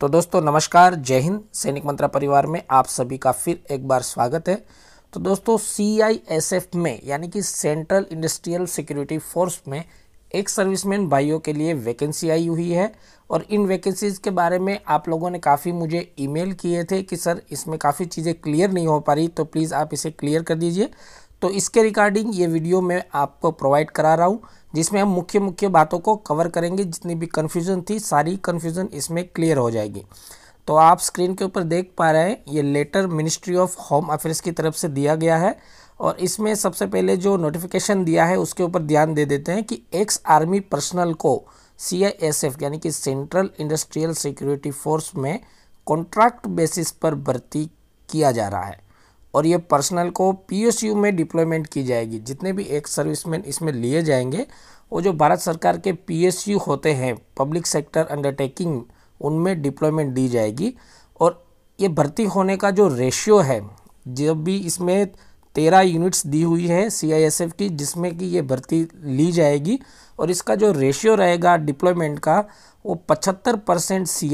तो दोस्तों नमस्कार जय हिंद सैनिक मंत्रा परिवार में आप सभी का फिर एक बार स्वागत है तो दोस्तों सीआईएसएफ में यानी कि सेंट्रल इंडस्ट्रियल सिक्योरिटी फोर्स में एक सर्विसमैन भाइयों के लिए वैकेंसी आई हुई है और इन वैकेंसीज़ के बारे में आप लोगों ने काफ़ी मुझे ईमेल किए थे कि सर इसमें काफ़ी चीज़ें क्लियर नहीं हो पा रही तो प्लीज़ आप इसे क्लियर कर दीजिए तो इसके रिगार्डिंग ये वीडियो मैं आपको प्रोवाइड करा रहा हूँ जिसमें हम मुख्य मुख्य बातों को कवर करेंगे जितनी भी कन्फ्यूज़न थी सारी कन्फ्यूज़न इसमें क्लियर हो जाएगी तो आप स्क्रीन के ऊपर देख पा रहे हैं ये letter ministry of home affairs की तरफ से दिया गया है और इसमें सबसे पहले जो नोटिफिकेशन दिया है उसके ऊपर ध्यान दे देते हैं कि एक्स आर्मी पर्सनल को सी यानी कि सेंट्रल इंडस्ट्रियल सिक्योरिटी फोर्स में कॉन्ट्रैक्ट बेसिस पर भर्ती किया जा रहा है और ये पर्सनल को पीएसयू में डिप्लॉयमेंट की जाएगी जितने भी एक्स सर्विसमैन इसमें लिए जाएंगे वो जो भारत सरकार के पीएसयू होते हैं पब्लिक सेक्टर अंडरटेकिंग उनमें डिप्लॉयमेंट दी जाएगी और ये भर्ती होने का जो रेशियो है जब भी इसमें तेरह यूनिट्स दी हुई है सीआईएसएफ की जिसमें कि ये भर्ती ली जाएगी और इसका जो रेशियो रहेगा डिप्लॉयमेंट का वो पचहत्तर परसेंट सी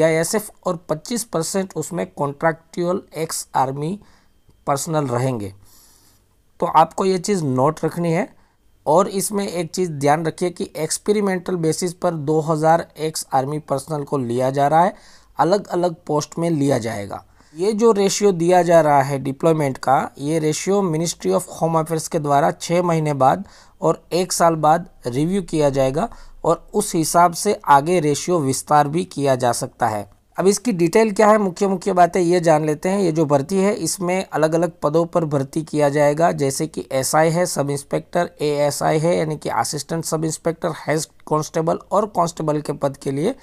और पच्चीस परसेंट उसमें कॉन्ट्रैक्टुअल एक्स आर्मी पर्सनल रहेंगे तो आपको ये चीज़ नोट रखनी है और इसमें एक चीज़ ध्यान रखिए कि एक्सपेरिमेंटल बेसिस पर 2000 एक्स आर्मी पर्सनल को लिया जा रहा है अलग अलग पोस्ट में लिया जाएगा ये जो रेशियो दिया जा रहा है डिप्लॉयमेंट का ये ratio ministry of home affairs के द्वारा छः महीने बाद और एक साल बाद रिव्यू किया जाएगा और उस हिसाब से आगे रेशियो विस्तार भी किया जा सकता है अब इसकी डिटेल क्या है मुख्य मुख्य बातें ये जान लेते हैं ये जो भर्ती है इसमें अलग अलग पदों पर भर्ती किया जाएगा जैसे कि एसआई है सब इंस्पेक्टर एएसआई है यानी कि assistant sub inspector head constable और कांस्टेबल के पद के लिए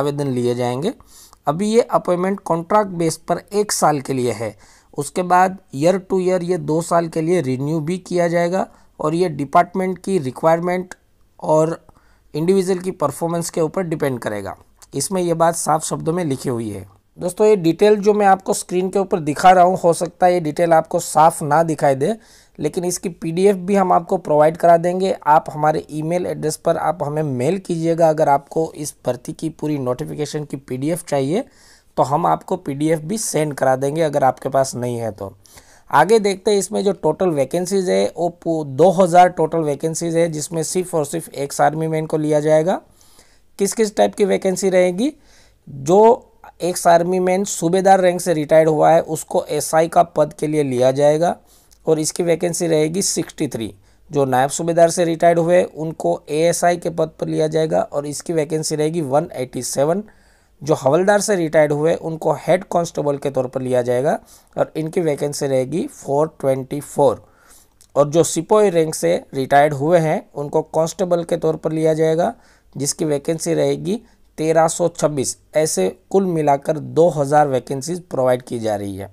आवेदन लिए जाएंगे अभी ये अपॉइंटमेंट कॉन्ट्रैक्ट बेस पर एक साल के लिए है उसके बाद ईयर टू ईयर ये दो साल के लिए रिन्यू भी किया जाएगा और ये डिपार्टमेंट की रिक्वायरमेंट और इंडिविजुअल की परफॉर्मेंस के ऊपर डिपेंड करेगा इसमें यह बात साफ शब्दों में लिखी हुई है दोस्तों ये डिटेल जो मैं आपको स्क्रीन के ऊपर दिखा रहा हूँ हो सकता है ये डिटेल आपको साफ ना दिखाई दे लेकिन इसकी पीडीएफ भी हम आपको प्रोवाइड करा देंगे आप हमारे ईमेल एड्रेस पर आप हमें मेल कीजिएगा अगर आपको इस भर्ती की पूरी नोटिफिकेशन की पीडीएफ चाहिए तो हम आपको पीडीएफ भी सेंड करा देंगे अगर आपके पास नहीं है तो आगे देखते हैं इसमें जो टोटल वैकेंसीज़ है वो दो हज़ार टोटल वैकेंसीज़ है जिसमें सिर्फ और सिर्फ एक्स आर्मी मैन को लिया जाएगा किस किस टाइप की वैकेंसी रहेगी जो एक आर्मी मैन सूबेदार रैंक से रिटायर्ड हुआ है उसको एसआई का पद के लिए लिया जाएगा और इसकी वैकेंसी रहेगी सिक्सटी थ्री जो नायब सूबेदार से रिटायर्ड हुए उनको एएसआई के पद पर लिया जाएगा और इसकी वैकेंसी रहेगी 187 जो हवलदार से रिटायर्ड हुए उनको हेड कांस्टेबल के तौर पर लिया जाएगा और इनकी वैकेंसी रहेगी 424 और जो सिपोई रैंक से रिटायर्ड हुए हैं उनको कांस्टेबल के तौर पर लिया जाएगा जिसकी वैकेंसी रहेगी 1326 ऐसे कुल मिलाकर 2000 वैकेंसीज प्रोवाइड की जा रही है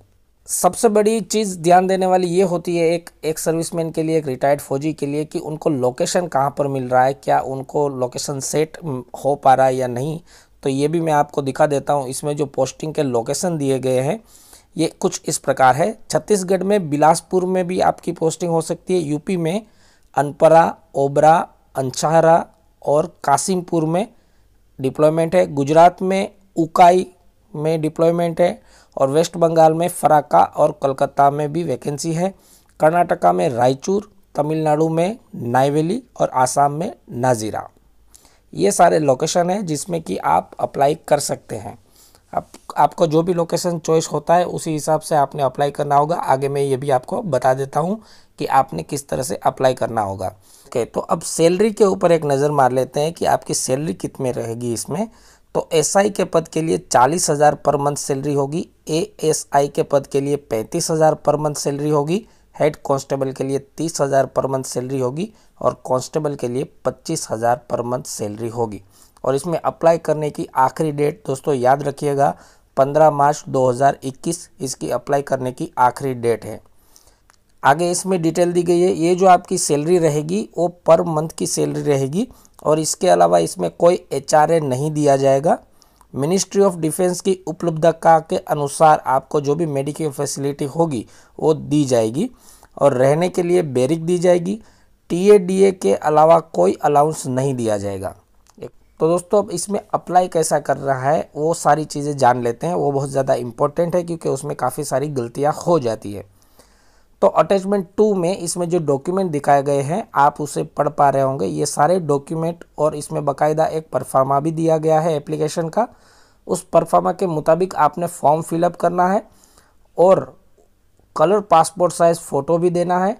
सबसे बड़ी चीज़ ध्यान देने वाली ये होती है एक एक सर्विसमैन के लिए एक रिटायर्ड फौजी के लिए कि उनको लोकेशन कहाँ पर मिल रहा है क्या उनको लोकेशन सेट हो पा रहा है या नहीं तो ये भी मैं आपको दिखा देता हूँ इसमें जो पोस्टिंग के लोकेशन दिए गए हैं ये कुछ इस प्रकार है छत्तीसगढ़ में बिलासपुर में भी आपकी पोस्टिंग हो सकती है यूपी में अनपरा ओबरा अनछहरा और कासिमपुर में डिप्लॉयमेंट है गुजरात में उकाई में डिप्लॉयमेंट है और वेस्ट बंगाल में फराका और कलकत्ता में भी वैकेंसी है कर्नाटका में रायचूर तमिलनाडु में नाइवेली और आसाम में नाजीरा ये सारे लोकेशन है जिसमें कि आप अप्लाई कर सकते हैं आप आपका जो भी लोकेशन चॉइस होता है उसी हिसाब से आपने अप्लाई करना होगा आगे मैं ये भी आपको बता देता हूँ कि आपने किस तरह से अप्लाई करना होगा ओके तो अब सैलरी के ऊपर एक नज़र मार लेते हैं कि आपकी सैलरी कितने रहेगी इसमें तो एस SI के पद के लिए चालीस हज़ार पर मंथ सैलरी होगी ए एस आई के पद के लिए पैंतीस हज़ार पर मंथ सैलरी होगी हेड कांस्टेबल के लिए तीस हज़ार पर मंथ सैलरी होगी और कांस्टेबल के लिए पच्चीस हज़ार पर मंथ सैलरी होगी और इसमें अप्लाई करने की आखिरी डेट दोस्तों याद रखिएगा 15 मार्च 2021 इसकी अप्लाई करने की आखिरी डेट है आगे इसमें डिटेल दी गई है ये जो आपकी सैलरी रहेगी वो पर मंथ की सैलरी रहेगी और इसके अलावा इसमें कोई एच नहीं दिया जाएगा मिनिस्ट्री ऑफ डिफेंस की उपलब्धता के अनुसार आपको जो भी मेडिकल फैसिलिटी होगी वो दी जाएगी और रहने के लिए बेरिक दी जाएगी टीएडीए के अलावा कोई अलाउंस नहीं दिया जाएगा तो दोस्तों अब इसमें अप्लाई कैसा कर रहा है वो सारी चीज़ें जान लेते हैं वो बहुत ज़्यादा इम्पोर्टेंट है क्योंकि उसमें काफ़ी सारी गलतियाँ हो जाती है तो अटैचमेंट टू में इसमें जो डॉक्यूमेंट दिखाए गए हैं आप उसे पढ़ पा रहे होंगे ये सारे डॉक्यूमेंट और इसमें बकायदा एक परफार्मा भी दिया गया है एप्लीकेशन का उस परफार्मा के मुताबिक आपने फॉर्म फिलअप करना है और कलर पासपोर्ट साइज़ फ़ोटो भी देना है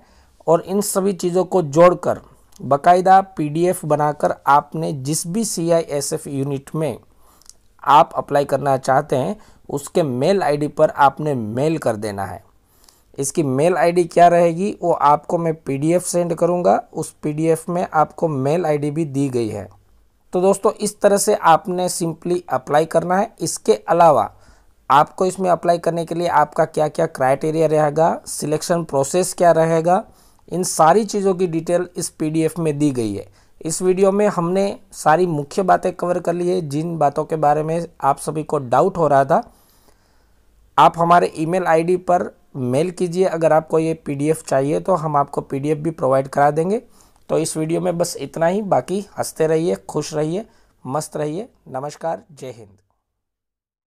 और इन सभी चीज़ों को जोड़कर बकायदा पीडीएफ बनाकर आपने जिस भी सीआईएसएफ यूनिट में आप अप्लाई करना चाहते हैं उसके मेल आईडी पर आपने मेल कर देना है इसकी मेल आईडी क्या रहेगी वो आपको मैं पीडीएफ सेंड करूँगा उस पीडीएफ में आपको मेल आईडी भी दी गई है तो दोस्तों इस तरह से आपने सिंपली अप्लाई करना है इसके अलावा आपको इसमें अप्लाई करने के लिए आपका क्या क्या क्राइटेरिया रहेगा सिलेक्शन प्रोसेस क्या रहेगा इन सारी चीज़ों की डिटेल इस पीडीएफ में दी गई है इस वीडियो में हमने सारी मुख्य बातें कवर कर ली है जिन बातों के बारे में आप सभी को डाउट हो रहा था आप हमारे ईमेल आईडी पर मेल कीजिए अगर आपको ये पीडीएफ चाहिए तो हम आपको पीडीएफ भी प्रोवाइड करा देंगे तो इस वीडियो में बस इतना ही बाकी हंसते रहिए खुश रहिए मस्त रहिए नमस्कार जय हिंद